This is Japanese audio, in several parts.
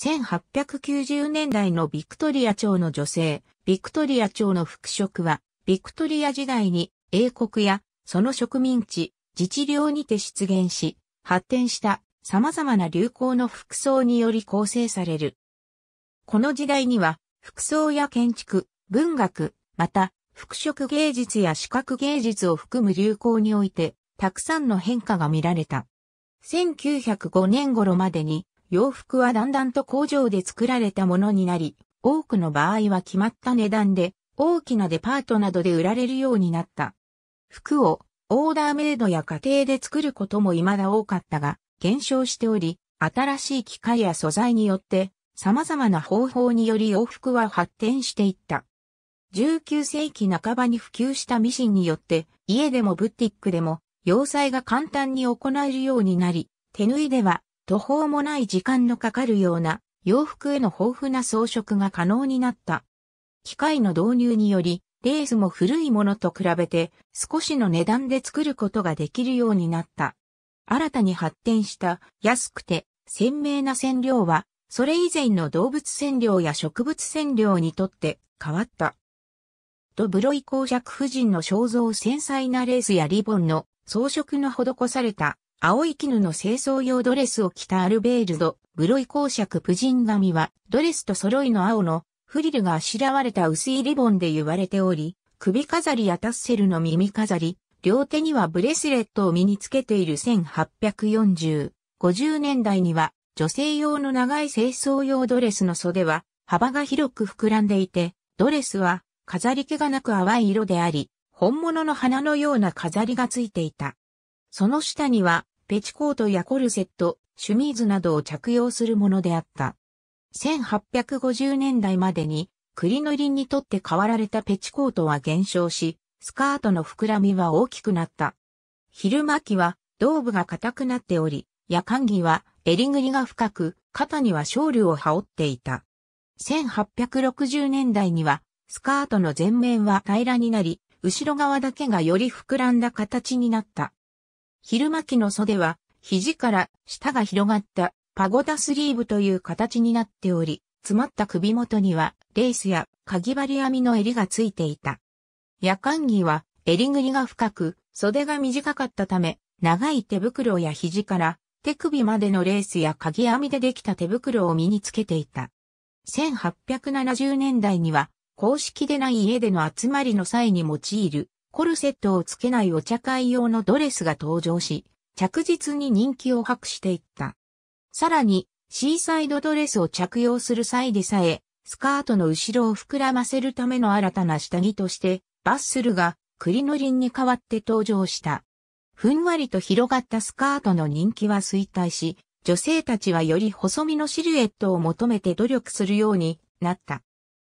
1890年代のビクトリア朝の女性、ビクトリア朝の服飾は、ビクトリア時代に英国やその植民地、自治領にて出現し、発展した様々な流行の服装により構成される。この時代には、服装や建築、文学、また、服飾芸術や視覚芸術を含む流行において、たくさんの変化が見られた。1905年頃までに、洋服はだんだんと工場で作られたものになり、多くの場合は決まった値段で、大きなデパートなどで売られるようになった。服をオーダーメイドや家庭で作ることも未だ多かったが、減少しており、新しい機械や素材によって、様々な方法により洋服は発展していった。19世紀半ばに普及したミシンによって、家でもブティックでも、洋裁が簡単に行えるようになり、手縫いでは途方もない時間のかかるような洋服への豊富な装飾が可能になった。機械の導入により、レースも古いものと比べて少しの値段で作ることができるようになった。新たに発展した安くて鮮明な染料は、それ以前の動物染料や植物染料にとって変わった。ドブロイ公爵夫人の肖像繊細なレースやリボンの装飾の施された青い絹の清掃用ドレスを着たアルベールド、ブロイ公爵プジン髪は、ドレスと揃いの青の、フリルがあしらわれた薄いリボンで言われており、首飾りやタッセルの耳飾り、両手にはブレスレットを身につけている1840、50年代には女性用の長い清掃用ドレスの袖は幅が広く膨らんでいて、ドレスは飾り気がなく淡い色であり、本物の花のような飾りがついていた。その下には、ペチコートやコルセット、シュミーズなどを着用するものであった。1850年代までに、栗の林にとって変わられたペチコートは減少し、スカートの膨らみは大きくなった。昼間期は、胴部が硬くなっており、夜間着は、襟ぐりが深く、肩にはショールを羽織っていた。1860年代には、スカートの前面は平らになり、後ろ側だけがより膨らんだ形になった。昼巻きの袖は、肘から下が広がったパゴダスリーブという形になっており、詰まった首元にはレースやかぎ針編みの襟がついていた。夜間着は襟ぐりが深く、袖が短かったため、長い手袋や肘から手首までのレースやかぎ編みでできた手袋を身につけていた。1870年代には公式でない家での集まりの際に用いるコルセットをつけないお茶会用のドレスが登場し、着実に人気を博していった。さらに、シーサイドドレスを着用する際でさえ、スカートの後ろを膨らませるための新たな下着として、バッスルがクリノリンに代わって登場した。ふんわりと広がったスカートの人気は衰退し、女性たちはより細身のシルエットを求めて努力するようになった。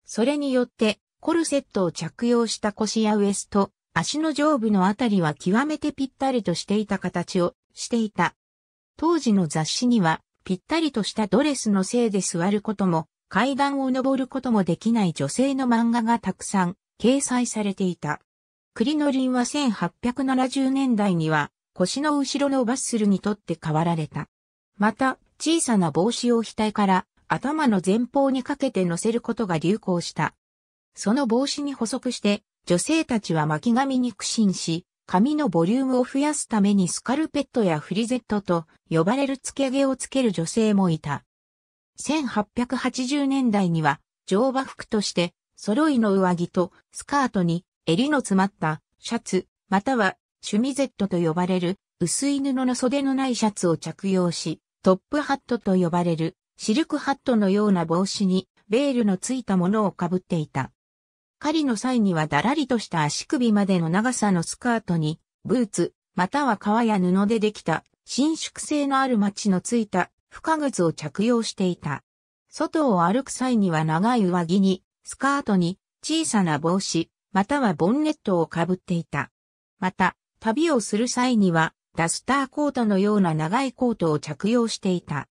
それによって、コルセットを着用した腰やウエスト、足の上部のあたりは極めてぴったりとしていた形をしていた。当時の雑誌には、ぴったりとしたドレスのせいで座ることも、階段を登ることもできない女性の漫画がたくさん掲載されていた。栗の林は1870年代には腰の後ろのバッスルにとって変わられた。また、小さな帽子を額から頭の前方にかけて乗せることが流行した。その帽子に補足して女性たちは巻き髪に苦心し、髪のボリュームを増やすためにスカルペットやフリゼットと呼ばれる付け毛をつける女性もいた。1880年代には乗馬服として揃いの上着とスカートに襟の詰まったシャツまたはシュミゼットと呼ばれる薄い布の袖のないシャツを着用しトップハットと呼ばれるシルクハットのような帽子にベールのついたものをかぶっていた。狩りの際にはだらりとした足首までの長さのスカートに、ブーツ、または革や布でできた、伸縮性のあるマチのついた、深靴を着用していた。外を歩く際には長い上着に、スカートに、小さな帽子、またはボンネットをかぶっていた。また、旅をする際には、ダスターコートのような長いコートを着用していた。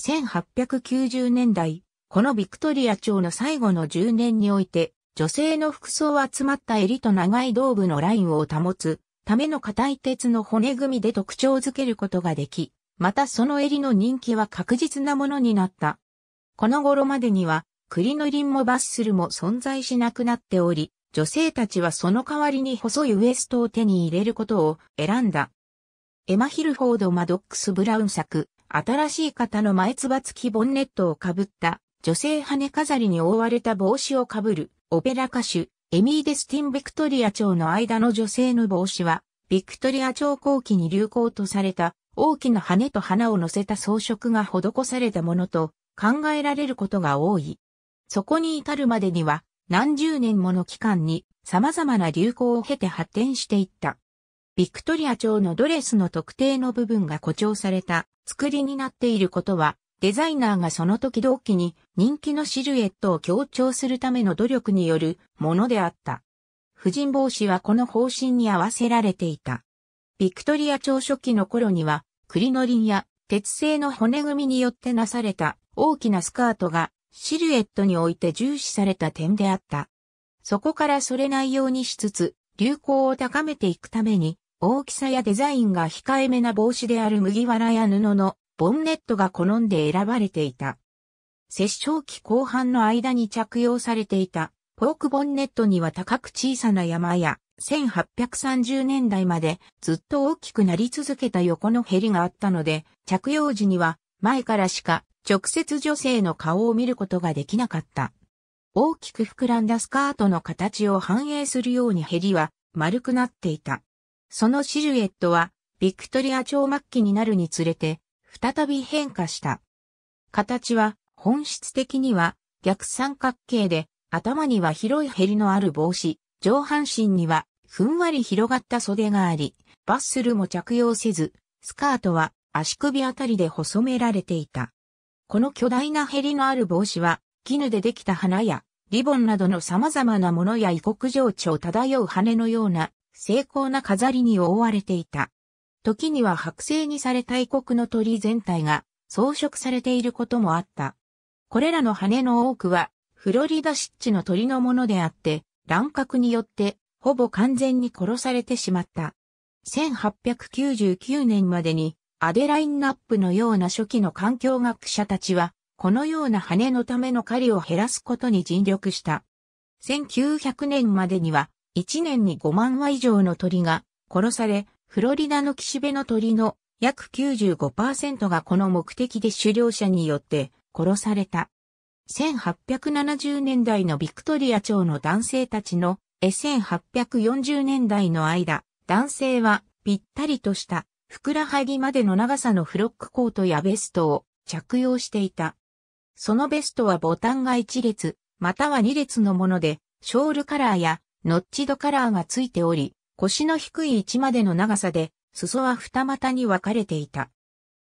1890年代、このビクトリア朝の最後の10年において、女性の服装は詰まった襟と長い胴部のラインを保つための硬い鉄の骨組みで特徴づけることができ、またその襟の人気は確実なものになった。この頃までには、クリノリンもバッスルも存在しなくなっており、女性たちはその代わりに細いウエストを手に入れることを選んだ。エマ・ヒルフォード・マドックス・ブラウン作、新しい型の前つば付きボンネットをかぶった女性羽飾りに覆われた帽子をかぶる、オペラ歌手、エミー・デスティン・ビクトリア朝の間の女性の帽子は、ビクトリア朝後期に流行とされた、大きな羽と花を乗せた装飾が施されたものと考えられることが多い。そこに至るまでには、何十年もの期間に様々な流行を経て発展していった。ビクトリア朝のドレスの特定の部分が誇張された作りになっていることはデザイナーがその時同期に人気のシルエットを強調するための努力によるものであった。婦人帽子はこの方針に合わせられていた。ビクトリア朝初期の頃には、栗の林や鉄製の骨組みによってなされた大きなスカートがシルエットにおいて重視された点であった。そこからそれないようにしつつ、流行を高めていくために、大きさやデザインが控えめな帽子である麦わらや布のボンネットが好んで選ばれていた。摂政期後半の間に着用されていたポークボンネットには高く小さな山や1830年代までずっと大きくなり続けた横のヘリがあったので着用時には前からしか直接女性の顔を見ることができなかった。大きく膨らんだスカートの形を反映するようにヘリは丸くなっていた。そのシルエットはビクトリア朝末期になるにつれて再び変化した。形は本質的には逆三角形で頭には広いヘリのある帽子、上半身にはふんわり広がった袖があり、バッスルも着用せず、スカートは足首あたりで細められていた。この巨大なヘリのある帽子は絹でできた花やリボンなどの様々なものや異国情緒を漂う羽のような精巧な飾りに覆われていた。時には剥製にされた異国の鳥全体が装飾されていることもあった。これらの羽の多くは、フロリダ湿地の鳥のものであって、乱獲によって、ほぼ完全に殺されてしまった。1899年までに、アデラインナップのような初期の環境学者たちは、このような羽のための狩りを減らすことに尽力した。1900年までには、1年に5万羽以上の鳥が殺され、フロリダの岸辺の鳥の約95%がこの目的で狩猟者によって殺された。1870年代のビクトリア朝の男性たちの1840年代の間、男性はぴったりとしたふくらはぎまでの長さのフロックコートやベストを着用していた。そのベストはボタンが1列、または2列のもので、ショールカラーやノッチドカラーがついており、腰の低い位置までの長さで、裾は二股に分かれていた。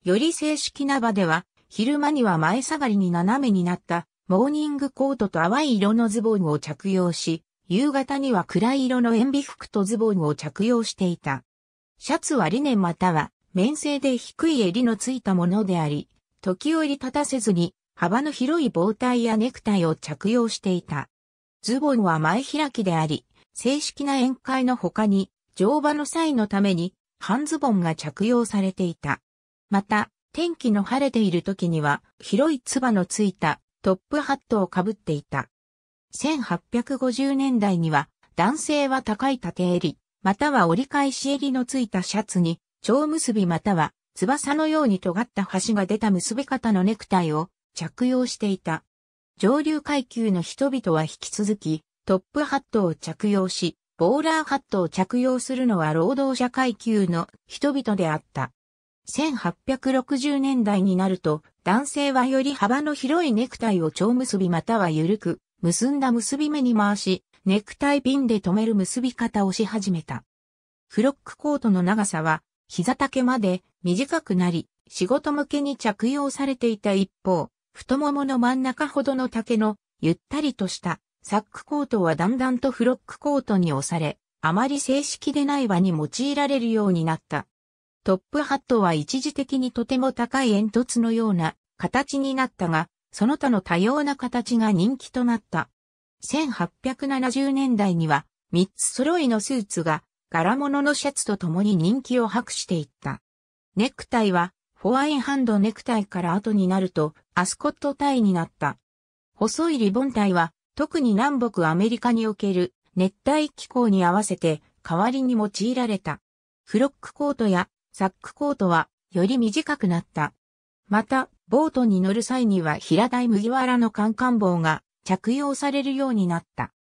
より正式な場では、昼間には前下がりに斜めになったモーニングコートと淡い色のズボンを着用し、夕方には暗い色の塩ビ服とズボンを着用していた。シャツはリネンまたは面製で低い襟のついたものであり、時折立たせずに幅の広い帽帯やネクタイを着用していた。ズボンは前開きであり、正式な宴会の他に、乗馬の際のために、半ズボンが着用されていた。また、天気の晴れている時には、広い唾のついたトップハットをかぶっていた。1850年代には、男性は高い縦襟、または折り返し襟のついたシャツに、蝶結びまたは翼のように尖った端が出た結び方のネクタイを着用していた。上流階級の人々は引き続き、トップハットを着用し、ボーラーハットを着用するのは労働者階級の人々であった。1860年代になると、男性はより幅の広いネクタイを蝶結びまたは緩く、結んだ結び目に回し、ネクタイピンで留める結び方をし始めた。フロックコートの長さは、膝丈まで短くなり、仕事向けに着用されていた一方、太ももの真ん中ほどの丈の、ゆったりとしたサックコートはだんだんとフロックコートに押され、あまり正式でない輪に用いられるようになった。トップハットは一時的にとても高い煙突のような形になったが、その他の多様な形が人気となった。1870年代には3つ揃いのスーツが柄物のシャツと共に人気を博していった。ネクタイはフォアインハンドネクタイから後になるとアスコットタイになった。細いリボンタイは特に南北アメリカにおける熱帯気候に合わせて代わりに用いられた。フロックコートやサックコートはより短くなった。また、ボートに乗る際には平台麦わらのカンカン帽が着用されるようになった。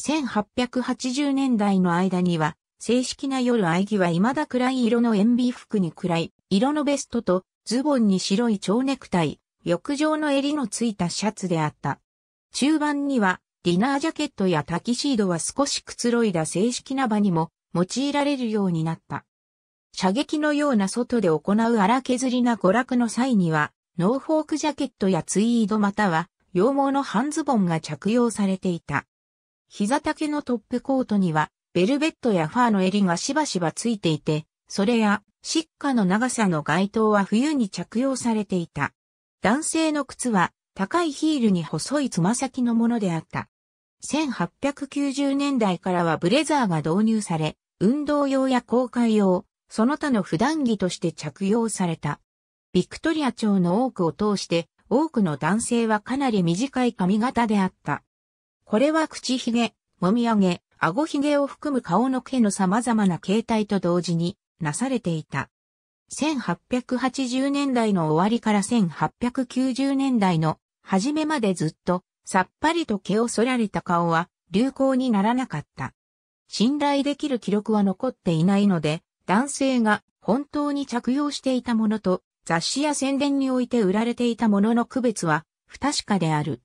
1880年代の間には、正式な夜会議は未だ暗い色の塩ビ服に暗い色のベストとズボンに白い蝶ネクタイ、浴場の襟のついたシャツであった。中盤には、ディナージャケットやタキシードは少しくつろいだ正式な場にも用いられるようになった。射撃のような外で行う荒削りな娯楽の際には、ノーフォークジャケットやツイードまたは、羊毛の半ズボンが着用されていた。膝丈のトップコートには、ベルベットやファーの襟がしばしばついていて、それや、シッカの長さの街灯は冬に着用されていた。男性の靴は、高いヒールに細いつま先のものであった。1890年代からはブレザーが導入され、運動用や公開用、その他の普段着として着用された。ビクトリア朝の多くを通して、多くの男性はかなり短い髪型であった。これは口ひげ、もみあげ、顎ひげを含む顔の毛の様々な形態と同時になされていた。1880年代の終わりから1890年代の初めまでずっとさっぱりと毛を剃られた顔は流行にならなかった。信頼できる記録は残っていないので、男性が本当に着用していたものと雑誌や宣伝において売られていたものの区別は不確かである。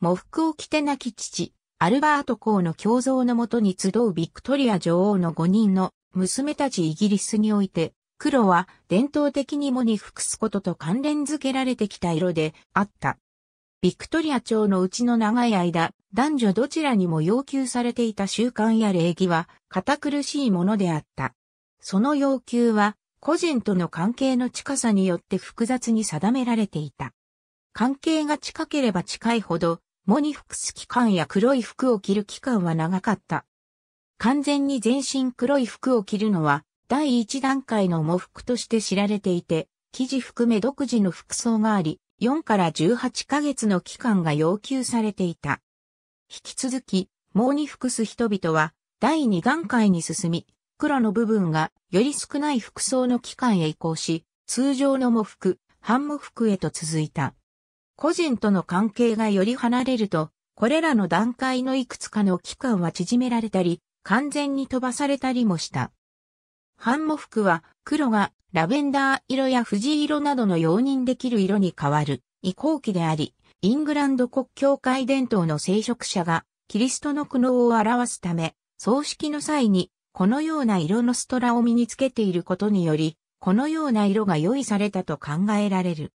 喪服を着て亡き父、アルバート公の胸像のもとに集うビクトリア女王の5人の娘たちイギリスにおいて黒は伝統的にもに服すことと関連づけられてきた色であった。ビクトリア朝のうちの長い間、男女どちらにも要求されていた習慣や礼儀は堅苦しいものであった。その要求は個人との関係の近さによって複雑に定められていた。関係が近ければ近いほど、モニ服す期間や黒い服を着る期間は長かった。完全に全身黒い服を着るのは第1段階の模服として知られていて、生地含め独自の服装があり、4から18ヶ月の期間が要求されていた。引き続き、毛に服す人々は、第2段階に進み、黒の部分がより少ない服装の期間へ移行し、通常の模服、半模服へと続いた。個人との関係がより離れると、これらの段階のいくつかの期間は縮められたり、完全に飛ばされたりもした。ハンモ服は黒がラベンダー色や藤色などの容認できる色に変わる移行期であり、イングランド国教会伝統の聖職者がキリストの苦悩を表すため、葬式の際にこのような色のストラを身につけていることにより、このような色が用意されたと考えられる。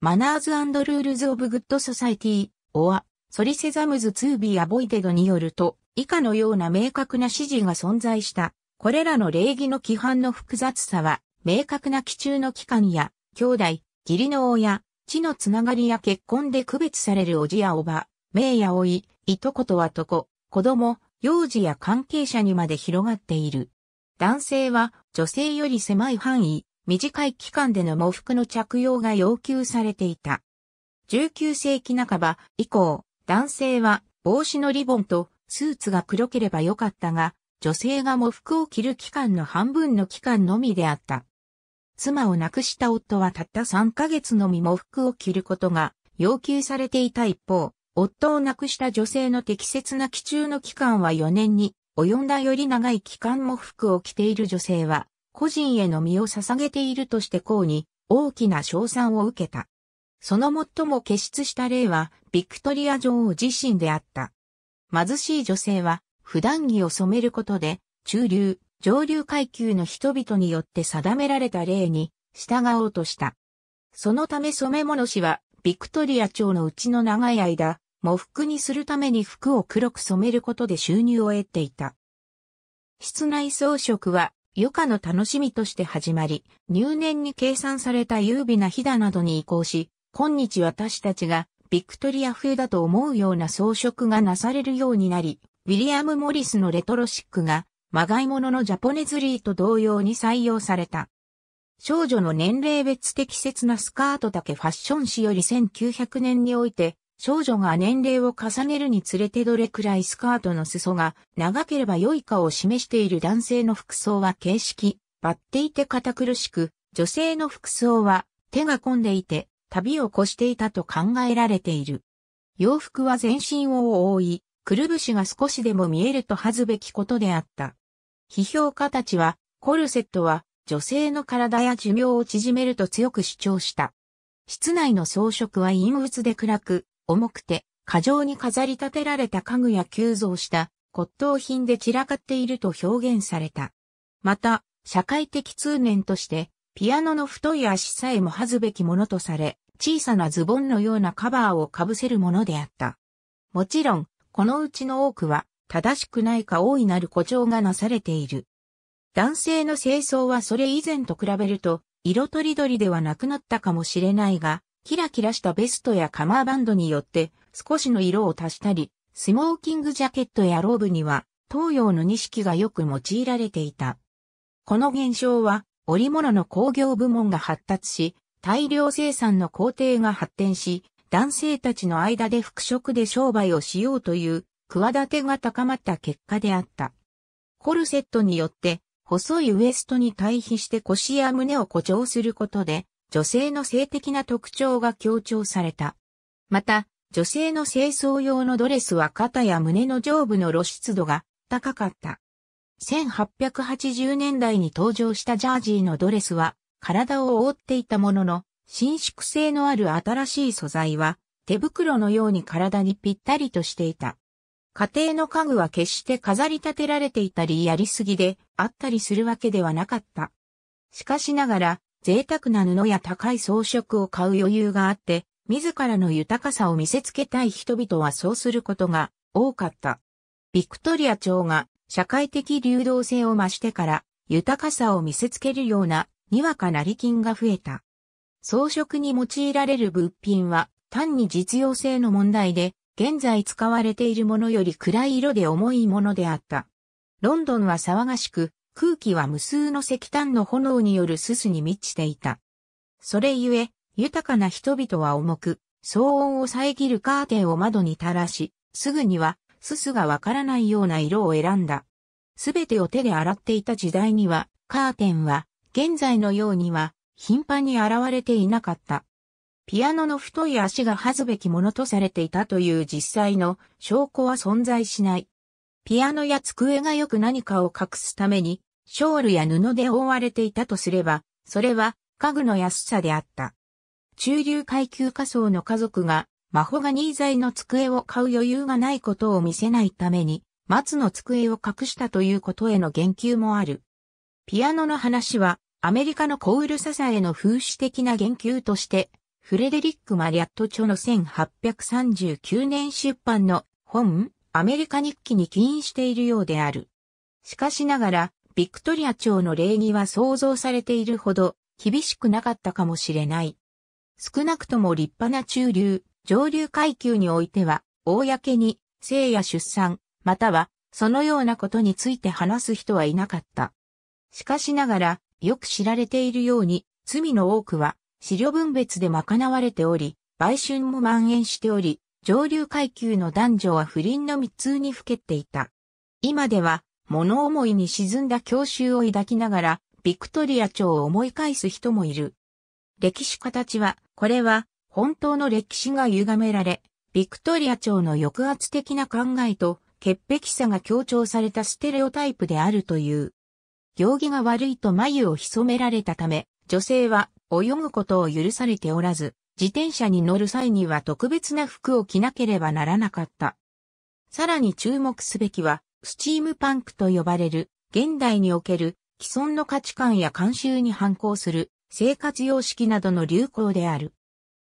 マナーズルールズ・オブ・グッド・ソサイティ、オア、ソリセザムズ・ツービー・アボイデドによると、以下のような明確な指示が存在した。これらの礼儀の規範の複雑さは、明確な基中の期間や、兄弟、義理の親、地のつながりや結婚で区別されるおじやおば、名やおい、いとことはとこ、子供、幼児や関係者にまで広がっている。男性は女性より狭い範囲、短い期間での喪服の着用が要求されていた。19世紀半ば以降、男性は帽子のリボンとスーツが黒ければよかったが、女性が喪服を着る期間の半分の期間のみであった。妻を亡くした夫はたった3ヶ月のみ喪服を着ることが要求されていた一方、夫を亡くした女性の適切な期中の期間は4年に及んだより長い期間喪服を着ている女性は、個人への身を捧げているとして公に大きな賞賛を受けた。その最も傑出した例は、ビクトリア女王自身であった。貧しい女性は、普段着を染めることで、中流、上流階級の人々によって定められた例に従おうとした。そのため染物師は、ビクトリア朝のうちの長い間、模服にするために服を黒く染めることで収入を得ていた。室内装飾は余暇の楽しみとして始まり、入念に計算された優美な日だなどに移行し、今日私たちがビクトリア風だと思うような装飾がなされるようになり、ウィリアム・モリスのレトロシックが、まがいもののジャポネズリーと同様に採用された。少女の年齢別適切なスカートだけファッション誌より1900年において、少女が年齢を重ねるにつれてどれくらいスカートの裾が長ければ良いかを示している男性の服装は形式、バッていて堅苦しく、女性の服装は手が込んでいて、旅を越していたと考えられている。洋服は全身を覆い、くるぶしが少しでも見えると恥ずべきことであった。批評家たちは、コルセットは女性の体や寿命を縮めると強く主張した。室内の装飾は陰鬱で暗く、重くて、過剰に飾り立てられた家具や急増した骨董品で散らかっていると表現された。また、社会的通念として、ピアノの太い足さえも恥ずべきものとされ、小さなズボンのようなカバーをかぶせるものであった。もちろん、このうちの多くは正しくないか大いなる誇張がなされている。男性の清掃はそれ以前と比べると色とりどりではなくなったかもしれないが、キラキラしたベストやカマーバンドによって少しの色を足したり、スモーキングジャケットやローブには東洋の錦がよく用いられていた。この現象は織物の工業部門が発達し、大量生産の工程が発展し、男性たちの間で服飾で商売をしようという企てが高まった結果であった。コルセットによって細いウエストに対比して腰や胸を誇張することで女性の性的な特徴が強調された。また、女性の清掃用のドレスは肩や胸の上部の露出度が高かった。1880年代に登場したジャージーのドレスは体を覆っていたものの、伸縮性のある新しい素材は、手袋のように体にぴったりとしていた。家庭の家具は決して飾り立てられていたりやりすぎであったりするわけではなかった。しかしながら、贅沢な布や高い装飾を買う余裕があって、自らの豊かさを見せつけたい人々はそうすることが多かった。ビクトリア朝が社会的流動性を増してから、豊かさを見せつけるようなにわか成金が増えた。装飾に用いられる物品は単に実用性の問題で、現在使われているものより暗い色で重いものであった。ロンドンは騒がしく、空気は無数の石炭の炎によるすすに満ちていた。それゆえ、豊かな人々は重く、騒音を遮るカーテンを窓に垂らし、すぐには、すすがわからないような色を選んだ。すべてを手で洗っていた時代には、カーテンは、現在のようには、頻繁に現れていなかった。ピアノの太い足が恥ずべきものとされていたという実際の証拠は存在しない。ピアノや机がよく何かを隠すために、ショールや布で覆われていたとすれば、それは家具の安さであった。中流階級下層の家族が、マホガニー材の机を買う余裕がないことを見せないために、松の机を隠したということへの言及もある。ピアノの話は、アメリカのコウルササへの風刺的な言及として、フレデリック・マリアット著の1839年出版の本、アメリカ日記に起因しているようである。しかしながら、ビクトリア朝の礼儀は想像されているほど厳しくなかったかもしれない。少なくとも立派な中流、上流階級においては、公に生や出産、またはそのようなことについて話す人はいなかった。しかしながら、よく知られているように、罪の多くは、資料分別で賄われており、売春も蔓延しており、上流階級の男女は不倫の密通にふけていた。今では、物思いに沈んだ郷愁を抱きながら、ビクトリア朝を思い返す人もいる。歴史家たちは、これは、本当の歴史が歪められ、ビクトリア朝の抑圧的な考えと、潔癖さが強調されたステレオタイプであるという。行儀が悪いと眉を潜められたため、女性は泳ぐことを許されておらず、自転車に乗る際には特別な服を着なければならなかった。さらに注目すべきは、スチームパンクと呼ばれる、現代における既存の価値観や慣習に反抗する生活様式などの流行である。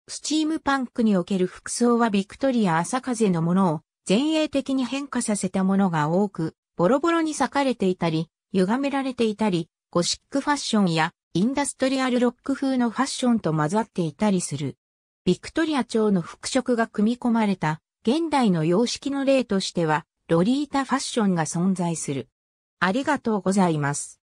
スチームパンクにおける服装はビクトリア朝風のものを前衛的に変化させたものが多く、ボロボロに裂かれていたり、歪められていたり、ゴシックファッションやインダストリアルロック風のファッションと混ざっていたりする。ビクトリア朝の服飾が組み込まれた現代の様式の例としては、ロリータファッションが存在する。ありがとうございます。